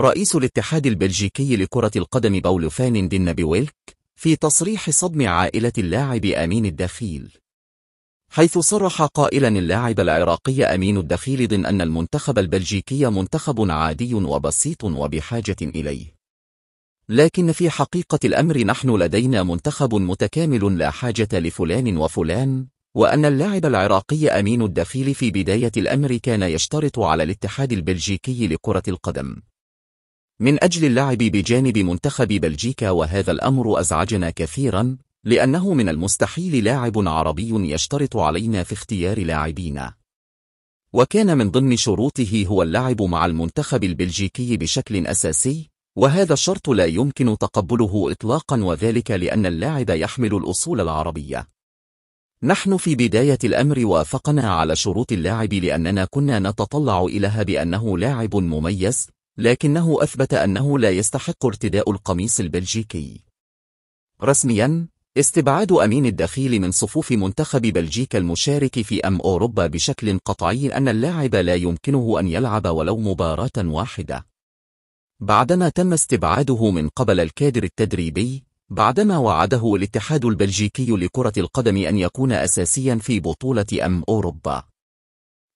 رئيس الاتحاد البلجيكي لكرة القدم بول فان دين بويلك في تصريح صدم عائلة اللاعب أمين الدخيل حيث صرح قائلا اللاعب العراقي أمين الدخيل ضمن أن المنتخب البلجيكي منتخب عادي وبسيط وبحاجة إليه لكن في حقيقة الأمر نحن لدينا منتخب متكامل لا حاجة لفلان وفلان وأن اللاعب العراقي أمين الدخيل في بداية الأمر كان يشترط على الاتحاد البلجيكي لكرة القدم من أجل اللعب بجانب منتخب بلجيكا وهذا الأمر أزعجنا كثيرا لأنه من المستحيل لاعب عربي يشترط علينا في اختيار لاعبينا وكان من ضمن شروطه هو اللعب مع المنتخب البلجيكي بشكل أساسي وهذا الشرط لا يمكن تقبله إطلاقا وذلك لأن اللاعب يحمل الأصول العربية نحن في بداية الأمر وافقنا على شروط اللاعب لأننا كنا نتطلع إليها بأنه لاعب مميز لكنه أثبت أنه لا يستحق ارتداء القميص البلجيكي. رسمياً، استبعاد أمين الدخيل من صفوف منتخب بلجيكا المشارك في أم أوروبا بشكل قطعي أن اللاعب لا يمكنه أن يلعب ولو مباراة واحدة. بعدما تم استبعاده من قبل الكادر التدريبي، بعدما وعده الاتحاد البلجيكي لكرة القدم أن يكون أساسيا في بطولة أم أوروبا.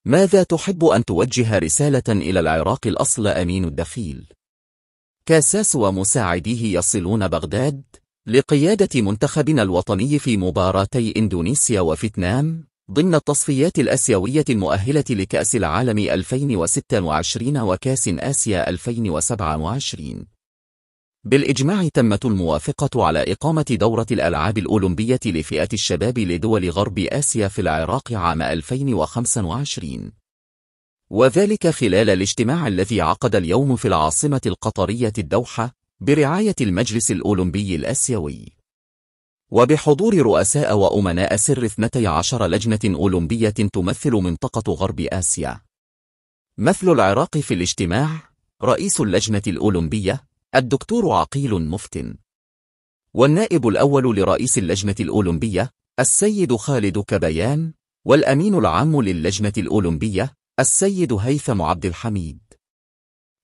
ماذا تحب أن توجه رسالة إلى العراق الأصل أمين الدخيل؟ كاساس ومساعديه يصلون بغداد لقيادة منتخبنا الوطني في مباراتي إندونيسيا وفيتنام ضمن التصفيات الأسيوية المؤهلة لكأس العالم 2026 وكأس آسيا 2027 بالإجماع تمت الموافقة على إقامة دورة الألعاب الأولمبية لفئة الشباب لدول غرب آسيا في العراق عام 2025 وذلك خلال الاجتماع الذي عقد اليوم في العاصمة القطرية الدوحة برعاية المجلس الأولمبي الآسيوي وبحضور رؤساء وأمناء سر 12 لجنة أولمبية تمثل منطقة غرب آسيا مثل العراق في الاجتماع رئيس اللجنة الأولمبية الدكتور عقيل مفتن والنائب الأول لرئيس اللجنة الأولمبية السيد خالد كبيان والأمين العام للجنة الأولمبية السيد هيثم عبد الحميد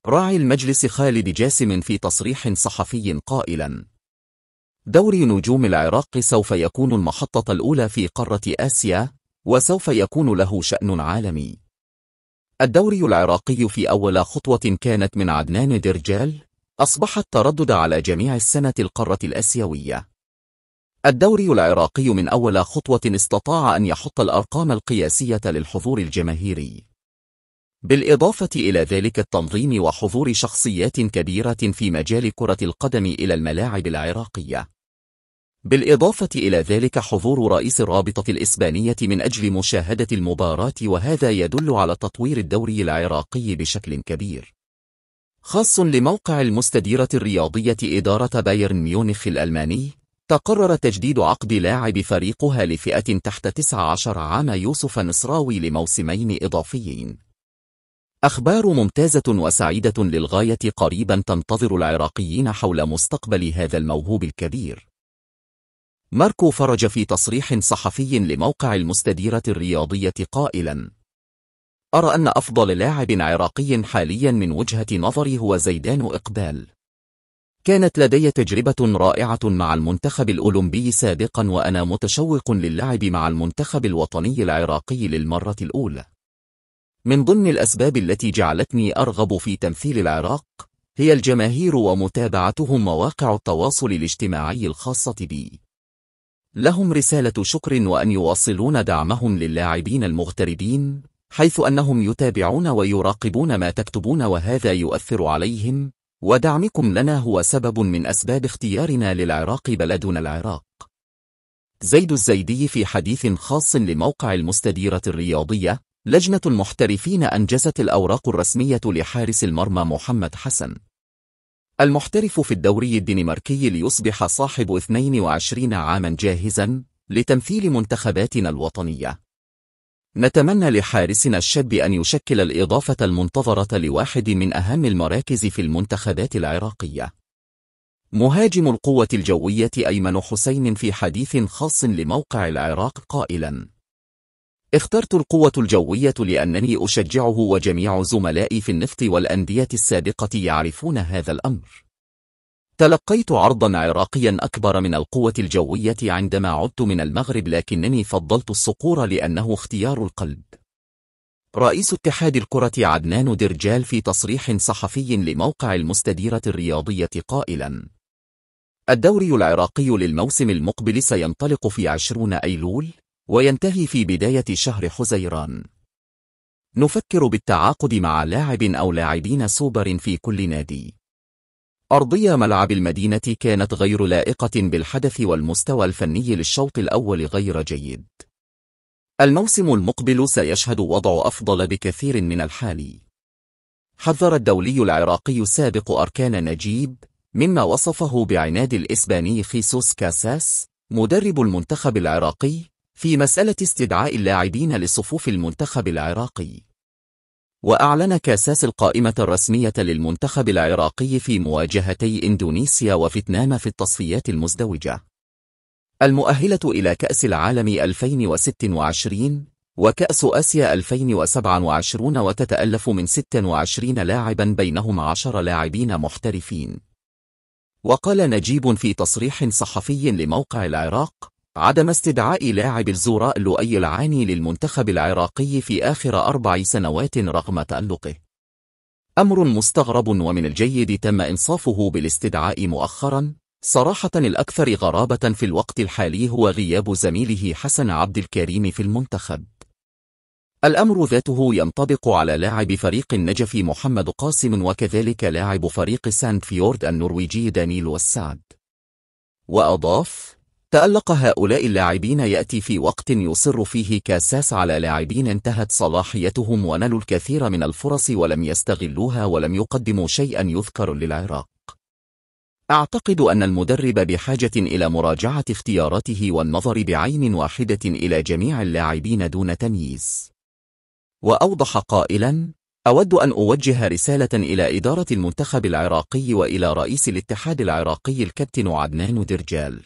راعي المجلس خالد جاسم في تصريح صحفي قائلا دوري نجوم العراق سوف يكون المحطة الأولى في قارة آسيا وسوف يكون له شأن عالمي الدوري العراقي في أول خطوة كانت من عدنان درجال أصبح التردد على جميع السنة القارة الأسيوية. الدوري العراقي من أول خطوة استطاع أن يحط الأرقام القياسية للحضور الجماهيري. بالإضافة إلى ذلك التنظيم وحضور شخصيات كبيرة في مجال كرة القدم إلى الملاعب العراقية. بالإضافة إلى ذلك حضور رئيس الرابطة الإسبانية من أجل مشاهدة المباراة وهذا يدل على تطوير الدوري العراقي بشكل كبير. خاص لموقع المستديرة الرياضية إدارة بايرن ميونخ الألماني تقرر تجديد عقد لاعب فريقها لفئة تحت 19 عام يوسف نصراوي لموسمين إضافيين أخبار ممتازة وسعيدة للغاية قريبا تنتظر العراقيين حول مستقبل هذا الموهوب الكبير ماركو فرج في تصريح صحفي لموقع المستديرة الرياضية قائلاً أرى أن أفضل لاعب عراقي حاليا من وجهة نظري هو زيدان إقبال كانت لدي تجربة رائعة مع المنتخب الأولمبي سابقا وأنا متشوق للعب مع المنتخب الوطني العراقي للمرة الأولى من ضمن الأسباب التي جعلتني أرغب في تمثيل العراق هي الجماهير ومتابعتهم مواقع التواصل الاجتماعي الخاصة بي لهم رسالة شكر وأن يواصلون دعمهم للاعبين المغتربين حيث أنهم يتابعون ويراقبون ما تكتبون وهذا يؤثر عليهم ودعمكم لنا هو سبب من أسباب اختيارنا للعراق بلدنا العراق زيد الزيدي في حديث خاص لموقع المستديرة الرياضية لجنة المحترفين أنجزت الأوراق الرسمية لحارس المرمى محمد حسن المحترف في الدوري الدنماركي ليصبح صاحب 22 عاما جاهزا لتمثيل منتخباتنا الوطنية نتمنى لحارسنا الشاب أن يشكل الإضافة المنتظرة لواحد من أهم المراكز في المنتخبات العراقية مهاجم القوة الجوية أيمن حسين في حديث خاص لموقع العراق قائلا اخترت القوة الجوية لأنني أشجعه وجميع زملائي في النفط والأندية السابقة يعرفون هذا الأمر تلقيت عرضا عراقيا أكبر من القوة الجوية عندما عدت من المغرب لكنني فضلت الصقور لأنه اختيار القلب رئيس اتحاد الكرة عدنان درجال في تصريح صحفي لموقع المستديرة الرياضية قائلا الدوري العراقي للموسم المقبل سينطلق في 20 أيلول وينتهي في بداية شهر حزيران نفكر بالتعاقد مع لاعب أو لاعبين سوبر في كل نادي أرضية ملعب المدينة كانت غير لائقة بالحدث والمستوى الفني للشوط الأول غير جيد الموسم المقبل سيشهد وضع أفضل بكثير من الحالي حذر الدولي العراقي السابق أركان نجيب مما وصفه بعناد الإسباني خيسوس كاساس مدرب المنتخب العراقي في مسألة استدعاء اللاعبين لصفوف المنتخب العراقي وأعلن كاساس القائمة الرسمية للمنتخب العراقي في مواجهتي إندونيسيا وفيتنام في التصفيات المزدوجة المؤهلة إلى كأس العالم 2026 وكأس آسيا 2027 وتتألف من 26 لاعبا بينهم 10 لاعبين محترفين وقال نجيب في تصريح صحفي لموقع العراق عدم استدعاء لاعب الزوراء لؤي العاني للمنتخب العراقي في آخر أربع سنوات رغم تألقه أمر مستغرب ومن الجيد تم إنصافه بالاستدعاء مؤخرا صراحة الأكثر غرابة في الوقت الحالي هو غياب زميله حسن عبد الكريم في المنتخب الأمر ذاته ينطبق على لاعب فريق النجف محمد قاسم وكذلك لاعب فريق ساند فيورد النرويجي دانيل والسعد وأضاف تألق هؤلاء اللاعبين يأتي في وقت يصر فيه كاساس على لاعبين انتهت صلاحيتهم ونلوا الكثير من الفرص ولم يستغلوها ولم يقدموا شيئا يذكر للعراق أعتقد أن المدرب بحاجة إلى مراجعة اختياراته والنظر بعين واحدة إلى جميع اللاعبين دون تمييز وأوضح قائلا أود أن أوجه رسالة إلى إدارة المنتخب العراقي وإلى رئيس الاتحاد العراقي الكابتن عدنان درجال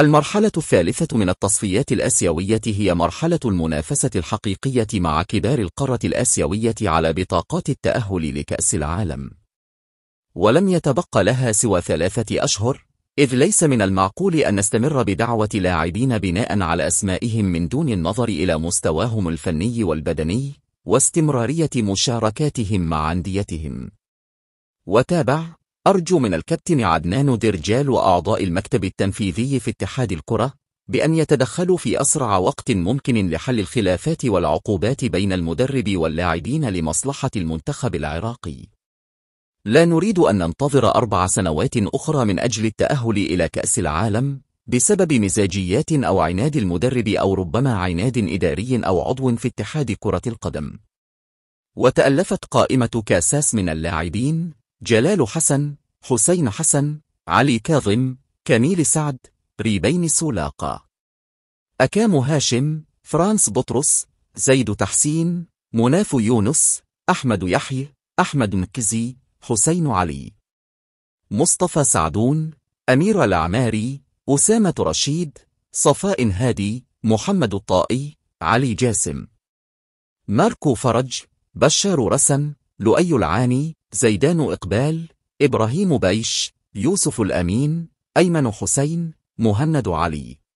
المرحلة الثالثة من التصفيات الأسيوية هي مرحلة المنافسة الحقيقية مع كبار القارة الأسيوية على بطاقات التأهل لكأس العالم ولم يتبقى لها سوى ثلاثة أشهر إذ ليس من المعقول أن نستمر بدعوة لاعبين بناء على أسمائهم من دون النظر إلى مستواهم الفني والبدني واستمرارية مشاركاتهم مع أنديتهم وتابع أرجو من الكابتن عدنان درجال وأعضاء المكتب التنفيذي في اتحاد الكرة بأن يتدخلوا في أسرع وقت ممكن لحل الخلافات والعقوبات بين المدرب واللاعبين لمصلحة المنتخب العراقي لا نريد أن ننتظر أربع سنوات أخرى من أجل التأهل إلى كأس العالم بسبب مزاجيات أو عناد المدرب أو ربما عناد إداري أو عضو في اتحاد كرة القدم وتألفت قائمة كاساس من اللاعبين جلال حسن حسين حسن علي كاظم كميل سعد ريبين سولاقة أكام هاشم فرانس بطرس زيد تحسين مناف يونس أحمد يحيى أحمد مكزي حسين علي مصطفى سعدون أمير العماري أسامة رشيد صفاء هادي محمد الطائي علي جاسم ماركو فرج بشار رسن لؤي العاني زيدان إقبال إبراهيم بيش يوسف الأمين أيمن حسين مهند علي